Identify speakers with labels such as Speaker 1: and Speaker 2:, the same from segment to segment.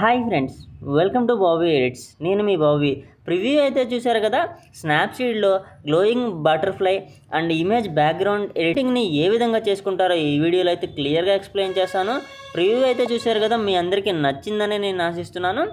Speaker 1: hi friends welcome to Bobby edits నేను మీ Bobby preview అయితే చూశారు కదా స్నాప్సీడ్లో glowing butterfly and image background ఎడిటింగ్ని ఏ విధంగా చేసుకుంటారో ఈ వీడియోలో అయితే క్లియర్గా ఎక్స్ప్లెయిన్ చేస్తాను ప్రివ్యూ అయితే చూశారు కదా మీ అందరికీ నచ్చిందని నేను ఆశిస్తున్నాను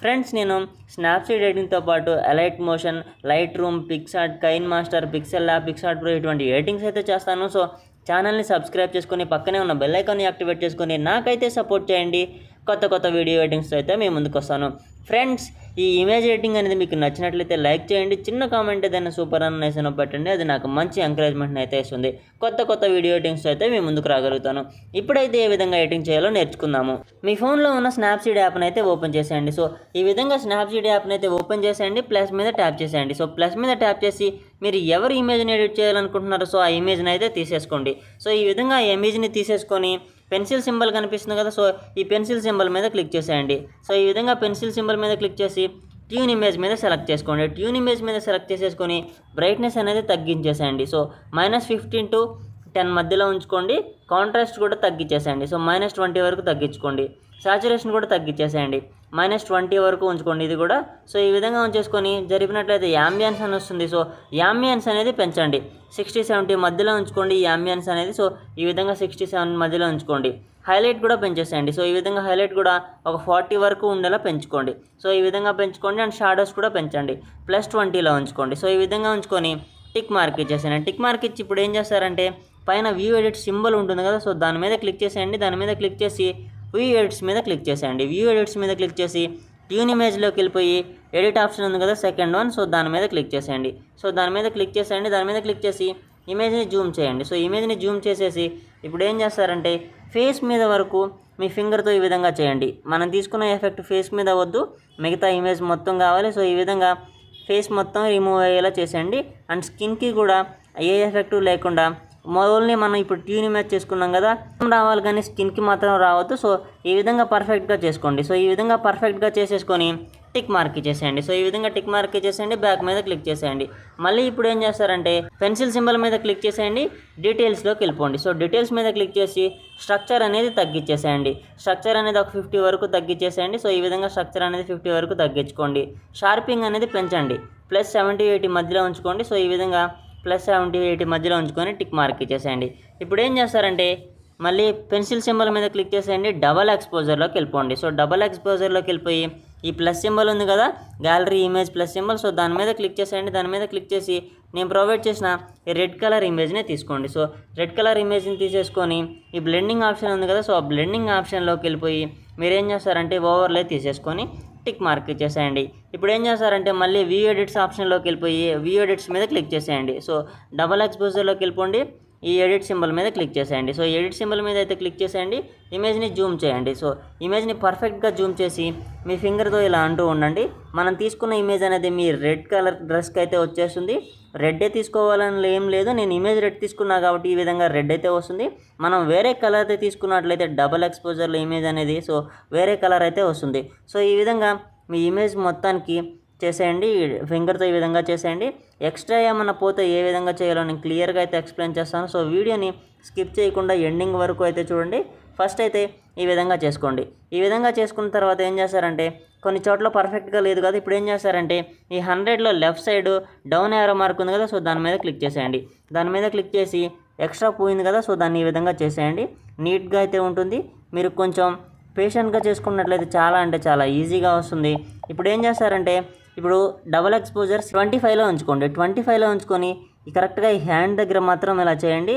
Speaker 1: ఫ్రెండ్స్ నేను స్నాప్సీడ్ ఎడిటింగ్తో పాటు Alight Motion Lightroom PicsArt KineMaster PixelLab PicsArt Pro ఇటువంటి ఎడిటింగ్స్ అయితే చేస్తాను సో ఛానల్ని సబ్స్క్రైబ్ చేసుకొని పక్కనే ఉన్న బెల్ ఐకాన్ని యాక్టివేట్ చేసుకొని నాకైతే సపోర్ట్ చేయండి కొత్త కొత్త వీడియో ఎడిటింగ్స్ అయితే మేము ముందుకు వస్తాను ఫ్రెండ్స్ ఈ ఇమేజ్ ఎడిటింగ్ అనేది మీకు నచ్చినట్లయితే లైక్ చేయండి చిన్న కామెంట్ ఏదైనా సూపర్ అన్న పెట్టండి అది నాకు మంచి ఎంకరేజ్మెంట్ని అయితే ఇస్తుంది కొత్త కొత్త వీడియో ఎడిటింగ్స్ అయితే మేము ముందుకు రాగలుగుతాను ఇప్పుడైతే ఏ విధంగా ఎడిటింగ్ చేయాలో నేర్చుకుందాము మీ ఫోన్లో ఉన్న స్నాప్సీడ్ యాప్ని అయితే ఓపెన్ చేసేయండి సో ఈ విధంగా స్నాప్సీడ్ యాప్ని అయితే ఓపెన్ చేసేయండి ప్లస్ మీద ట్యాప్ చేసేయండి సో ప్లస్ మీద ట్యాప్ చేసి మీరు ఎవరు ఇమేజ్ని ఎడిట్ చేయాలనుకుంటున్నారో సో ఆ ఇమేజ్ని అయితే తీసేసుకోండి సో ఈ విధంగా ఆ ఇమేజ్ని తీసేసుకొని పెన్సిల్ సింబల్ కనిపిస్తుంది కదా సో ఈ పెన్సిల్ సింబల్ మీద క్లిక్ చేసేయండి సో ఈ విధంగా పెన్సిల్ సింబల్ మీద క్లిక్ చేసి ట్యూన్ ఇమేజ్ మీద సెలెక్ట్ చేసుకోండి ట్యూన్ ఇమేజ్ మీద సెలెక్ట్ చేసేసుకొని బ్రైట్నెస్ అనేది తగ్గించేసేయండి so minus fifteen to ten మధ్యలో ఉంచుకోండి కాంట్రాస్ట్ కూడా తగ్గించేసేయండి సో మైనస్ ట్వంటీ వరకు తగ్గించుకోండి సాచురేషన్ కూడా తగ్గించేసేయండి మైనస్ ట్వంటీ వరకు ఉంచుకోండి ఇది కూడా సో ఈ విధంగా ఉంచేసుకొని జరిపినట్లయితే యాంబియన్స్ అని వస్తుంది సో యాంబియన్స్ అనేది పెంచండి సిక్స్టీ సెవెంటీ మధ్యలో ఉంచుకోండి ఈ యాంబియన్స్ అనేది సో ఈ విధంగా సిక్స్టీ సెవెన్ మధ్యలో ఉంచుకోండి హైలైట్ కూడా పెంచేసేయండి సో ఈ విధంగా హైలైట్ కూడా ఒక ఫార్టీ వరకు ఉండేలా పెంచుకోండి సో ఈ విధంగా పెంచుకోండి అండ్ షాడోస్ కూడా పెంచండి ప్లస్ ట్వంటీలో ఉంచుకోండి సో ఈ విధంగా ఉంచుకొని టిక్ మార్క్ ఇచ్చేసేయండి టిక్ మార్క్ ఇచ్చి ఇప్పుడు ఏం చేస్తారంటే పైన వ్యూ ఎడిట్ సింబల్ ఉంటుంది కదా సో దాని మీద క్లిక్ చేసేయండి దాని మీద క్లిక్ చేసి వ్యూ ఎడిట్స్ మీద క్లిక్ చేసేయండి వ్యూ ఎడిట్స్ మీద క్లిక్ చేసి ట్యూన్ ఇమేజ్లోకి వెళ్ళిపోయి ఎడిట్ ఆప్షన్ ఉంది కదా సెకండ్ వన్ సో దాని మీద క్లిక్ చేసేయండి సో దాని మీద క్లిక్ చేసేయండి దాని మీద క్లిక్ చేసి ఇమేజ్ని జూమ్ చేయండి సో ఇమేజ్ని జూమ్ చేసేసి ఇప్పుడు ఏం చేస్తారంటే ఫేస్ మీద వరకు మీ ఫింగర్తో ఈ విధంగా చేయండి మనం తీసుకున్న ఎఫెక్ట్ ఫేస్ మీద వద్దు మిగతా ఇమేజ్ మొత్తం కావాలి సో ఈ విధంగా ఫేస్ మొత్తం రిమూవ్ అయ్యేలా చేసేయండి అండ్ స్కిన్కి కూడా ఏ ఎఫెక్టు లేకుండా మొదలని మనం ఇప్పుడు టీని మ్యాచ్ చేసుకున్నాం కదా రావాలి కానీ స్కిన్కి మాత్రం రావద్దు సో ఈ విధంగా పర్ఫెక్ట్గా చేసుకోండి సో ఈ విధంగా పర్ఫెక్ట్గా చేసేసుకొని టిక్ మార్క్ ఇచ్చేసేయండి సో ఈ విధంగా టిక్ మార్క్ ఇచ్చేసేయండి బ్యాక్ మీద క్లిక్ చేసేయండి మళ్ళీ ఇప్పుడు ఏం చేస్తారంటే పెన్సిల్ సింబల్ మీద క్లిక్ చేసేయండి డీటెయిల్స్లోకి వెళ్ళిపోండి సో డీటెయిల్స్ మీద క్లిక్ చేసి స్ట్రక్చర్ అనేది తగ్గించేసేయండి స్ట్రక్చర్ అనేది ఒక ఫిఫ్టీ వరకు తగ్గించేసేయండి సో ఈ విధంగా స్ట్రక్చర్ అనేది ఫిఫ్టీ వరకు తగ్గించుకోండి షార్పింగ్ అనేది పెంచండి ప్లస్ సెవెంటీ ఎయిటీ మధ్యలో ఉంచుకోండి సో ఈ విధంగా ప్లస్ సెవెంటీ ఎయిటీ మధ్యలో ఉంచుకొని టిక్ మార్క్ ఇచ్చేసేయండి ఇప్పుడు ఏం చేస్తారంటే మళ్ళీ పెన్సిల్ సింబల్ మీద క్లిక్ చేసేయండి డబల్ ఎక్స్పోజర్లోకి వెళ్ళిపోండి సో డబల్ ఎక్స్పోజర్లోకి వెళ్ళిపోయి ఈ ప్లస్ సింబల్ ఉంది కదా gallery image plus symbol so దాని మీద క్లిక్ చేసేయండి దాని మీద క్లిక్ చేసి నేను ప్రొవైడ్ చేసిన రెడ్ కలర్ ఇమేజ్ని తీసుకోండి సో రెడ్ కలర్ ఇమేజ్ని తీసేసుకొని ఈ బ్లెండింగ్ ఆప్షన్ ఉంది కదా సో ఆ బ్లెండింగ్ ఆప్షన్లోకి వెళ్ళిపోయి మీరు ఏం చేస్తారంటే ఓవర్లే తీసేసుకొని టిక్ మార్క్ చేసేయండి ఇప్పుడు ఏం చేస్తారంటే మళ్ళీ వ్యూ ఎడిట్స్ ఆప్షన్లోకి వెళ్ళిపోయి వ్యూ ఎడిట్స్ మీద క్లిక్ చేసేయండి సో డబల్ ఎక్స్పోజర్లోకి వెళ్ళిపోండి ఈ ఎడిట్ సింబల్ మీద క్లిక్ చేసేయండి సో ఎడిట్ సింబల్ మీద అయితే క్లిక్ చేసేయండి ఇమేజ్ని జూమ్ చేయండి సో ఇమేజ్ని పర్ఫెక్ట్గా జూమ్ చేసి మీ ఫింగర్తో ఇలా అంటూ ఉండండి మనం తీసుకున్న ఇమేజ్ అనేది మీ రెడ్ కలర్ డ్రెస్కి అయితే వచ్చేస్తుంది రెడ్డే తీసుకోవాలని ఏం లేదు నేను ఇమేజ్ రెడ్ తీసుకున్నా కాబట్టి ఈ విధంగా రెడ్ అయితే వస్తుంది మనం వేరే కలర్ అయితే తీసుకున్నట్లయితే డబల్ ఎక్స్పోజర్లో ఇమేజ్ అనేది సో వేరే కలర్ అయితే వస్తుంది సో ఈ విధంగా మీ ఇమేజ్ మొత్తానికి చేసేయండి ఫింగర్తో ఈ విధంగా చేసేయండి ఎక్స్ట్రా ఏమైనా పోతే ఏ విధంగా చేయాలో నేను క్లియర్గా అయితే ఎక్స్ప్లెయిన్ చేస్తాను సో వీడియోని స్కిప్ చేయకుండా ఎండింగ్ వరకు అయితే చూడండి ఫస్ట్ అయితే ఈ విధంగా చేసుకోండి ఈ విధంగా చేసుకున్న తర్వాత ఏం చేస్తారంటే కొన్ని చోట్ల పర్ఫెక్ట్గా లేదు కదా ఇప్పుడు ఏం చేస్తారంటే ఈ హండ్రెడ్లో left side down arrow mark ఉంది కదా సో దాని మీద క్లిక్ చేసేయండి దాని మీద క్లిక్ చేసి ఎక్స్ట్రా పోయింది కదా సో దాన్ని ఈ విధంగా చేసేయండి నీట్గా అయితే ఉంటుంది మీరు కొంచెం పేషెంట్గా చేసుకున్నట్లయితే చాలా అంటే చాలా ఈజీగా వస్తుంది ఇప్పుడు ఏం చేస్తారంటే ఇప్పుడు డబల్ ఎక్స్పోజర్స్ ట్వంటీ ఫైవ్లో ఉంచుకోండి ట్వంటీ ఫైవ్లో ఉంచుకొని కరెక్ట్గా ఈ హ్యాండ్ దగ్గర మాత్రం ఇలా చేయండి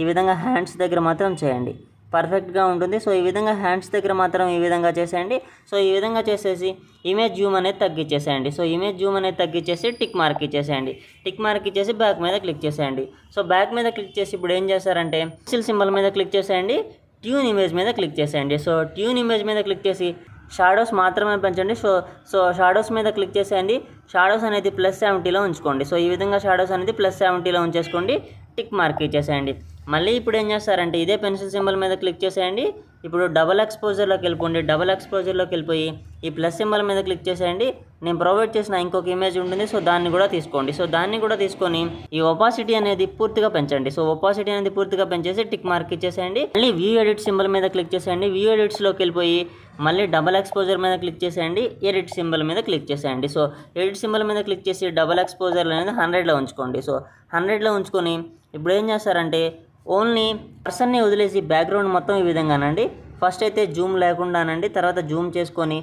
Speaker 1: ఈ విధంగా హ్యాండ్స్ దగ్గర మాత్రం చేయండి పర్ఫెక్ట్గా ఉంటుంది సో ఈ విధంగా హ్యాండ్స్ దగ్గర మాత్రం ఈ విధంగా చేసేయండి సో ఈ విధంగా చేసేసి ఇమేజ్ జూమ్ అనేది తగ్గించేసేయండి సో ఇమేజ్ జూమ్ అనేది తగ్గించేసి టిక్ మార్క్ ఇచ్చేసేయండి టిక్ మార్క్ ఇచ్చేసి బ్యాక్ మీద క్లిక్ చేసేయండి సో బ్యాక్ మీద క్లిక్ చేసి ఇప్పుడు ఏం చేస్తారంటే సిల్ సింబల్ మీద క్లిక్ చేసేయండి ట్యూన్ ఇమేజ్ మీద క్లిక్ చేసేయండి సో ట్యూన్ ఇమేజ్ మీద క్లిక్ చేసి షాడోస్ మాత్రమే పెంచండి సో సో షాడోస్ మీద క్లిక్ చేసేయండి షాడోస్ అనేది ప్లస్ సెవెంటీలో ఉంచుకోండి సో ఈ విధంగా షాడోస్ అనేది ప్లస్ సెవెంటీలో ఉంచేసుకోండి టిక్ మార్క్ ఇచ్చేసేయండి మళ్ళీ ఇప్పుడు ఏం చేస్తారంటే ఇదే పెన్సిల్ సింబల్ మీద క్లిక్ చేసేయండి ఇప్పుడు డబల్ ఎక్స్పోజర్లోకి వెళ్ళిపోండి డబల్ ఎక్స్పోజర్లోకి వెళ్ళిపోయి ఈ ప్లస్ సింబల్ మీద క్లిక్ చేసేయండి నేను ప్రొవైడ్ చేసిన ఇంకొక ఇమేజ్ ఉంటుంది సో దాన్ని కూడా తీసుకోండి సో దాన్ని కూడా తీసుకొని ఈ ఒపాసిటీ అనేది పూర్తిగా పెంచండి సో ఒపాసిటీ అనేది పూర్తిగా పెంచేసి టిక్ మార్క్ ఇచ్చేసేయండి మళ్ళీ వ్యూ ఎడిట్ సింబల్ మీద క్లిక్ చేసేయండి వ్యూ ఎడిట్స్లోకి వెళ్ళిపోయి మళ్ళీ డబల్ ఎక్స్పోజర్ మీద క్లిక్ చేసేయండి ఎడిట్ సింబల్ మీద క్లిక్ చేసేయండి సో ఎడిట్ సింబల్ మీద క్లిక్ చేసి డబల్ ఎక్స్పోజర్ అనేది హండ్రెడ్లో ఉంచుకోండి సో హండ్రెడ్లో ఉంచుకొని ఇప్పుడు ఏం చేస్తారంటే ఓన్లీ పర్సన్ని వదిలేసి బ్యాక్గ్రౌండ్ మొత్తం ఈ విధంగానండి ఫస్ట్ అయితే జూమ్ లేకుండానండి తర్వాత జూమ్ చేసుకొని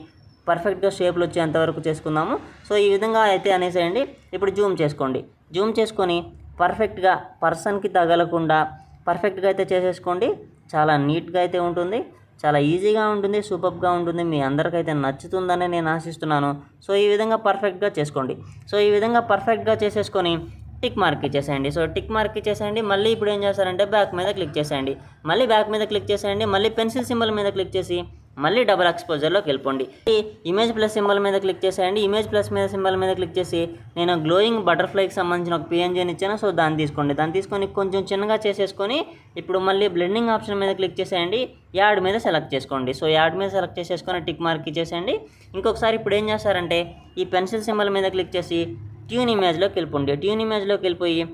Speaker 1: పర్ఫెక్ట్గా షేప్లు వచ్చేంతవరకు చేసుకుందాము సో ఈ విధంగా అయితే అనేసేయండి ఇప్పుడు జూమ్ చేసుకోండి జూమ్ చేసుకొని పర్ఫెక్ట్గా పర్సన్కి తగలకుండా పర్ఫెక్ట్గా అయితే చేసేసుకోండి చాలా నీట్గా అయితే ఉంటుంది చాలా ఈజీగా ఉంటుంది సూపర్గా ఉంటుంది మీ అందరికైతే నచ్చుతుందని నేను ఆశిస్తున్నాను సో ఈ విధంగా పర్ఫెక్ట్గా చేసుకోండి సో ఈ విధంగా పర్ఫెక్ట్గా చేసేసుకొని టిక్ మార్క్ ఇచ్చేసేయండి సో టిక్ మార్క్ ఇచ్చేసేయండి మళ్ళీ ఇప్పుడు ఏం చేస్తారంటే బ్యాక్ మీద క్లిక్ చేసేయండి మళ్ళీ బ్యాక్ మీద క్లిక్ చేసేయండి మళ్ళీ పెన్సిల్ సింబల్ మీద క్లిక్ చేసి మళ్ళీ డబల్ ఎక్స్పోజర్లోకి వెళ్ళిపోండి ఇమేజ్ ప్లస్ సింబల్ మీద క్లిక్ చేసేయండి ఇమేజ్ ప్లస్ మీద సింబల్ మీద క్లిక్ చేసి నేను గ్లోయింగ్ బటర్ఫ్లైకి సంబంధించిన ఒక పిఎన్జీని ఇచ్చాను సో దాన్ని తీసుకోండి దాన్ని తీసుకొని కొంచెం చిన్నగా చేసేసుకొని ఇప్పుడు మళ్ళీ బ్లెండింగ్ ఆప్షన్ మీద క్లిక్ చేసేయండి యాడ్ మీద సెలెక్ట్ చేసుకోండి సో యాడ్ మీద సెలెక్ట్ చేసేసుకొని టిక్ మార్క్ ఇచ్చేసేయండి ఇంకొకసారి ఇప్పుడు ఏం చేస్తారంటే ఈ పెన్సిల్ సింబల్ మీద క్లిక్ చేసి ట్యూన్ ఇమేజ్లోకి వెళ్ళిపోండి ట్యూన్ ఇమేజ్లోకి వెళ్ళిపోయి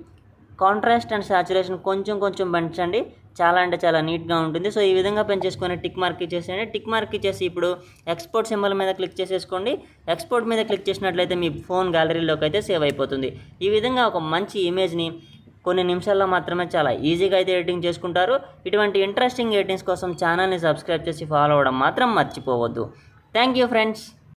Speaker 1: కాంట్రాస్ట్ అండ్ సాచురేషన్ కొంచెం కొంచెం పెంచండి చాలా అంటే చాలా నీట్గా ఉంటుంది సో ఈ విధంగా పెంచేసుకొని టిక్ మార్క్ ఇచ్చేసేయండి టిక్ మార్క్ ఇచ్చేసి ఇప్పుడు ఎక్స్పోర్ట్ సింబల్ మీద క్లిక్ చేసేసుకోండి ఎక్స్పోర్ట్ మీద క్లిక్ చేసినట్లయితే మీ ఫోన్ గ్యాలరీలోకి అయితే సేవ్ అయిపోతుంది ఈ విధంగా ఒక మంచి ఇమేజ్ని కొన్ని నిమిషాల్లో మాత్రమే చాలా ఈజీగా అయితే ఎడిటింగ్ చేసుకుంటారు ఇటువంటి ఇంట్రెస్టింగ్ ఎడిటింగ్స్ కోసం ఛానల్ని సబ్స్క్రైబ్ చేసి ఫాలో అవ్వడం మాత్రం మర్చిపోవద్దు థ్యాంక్ యూ ఫ్రెండ్స్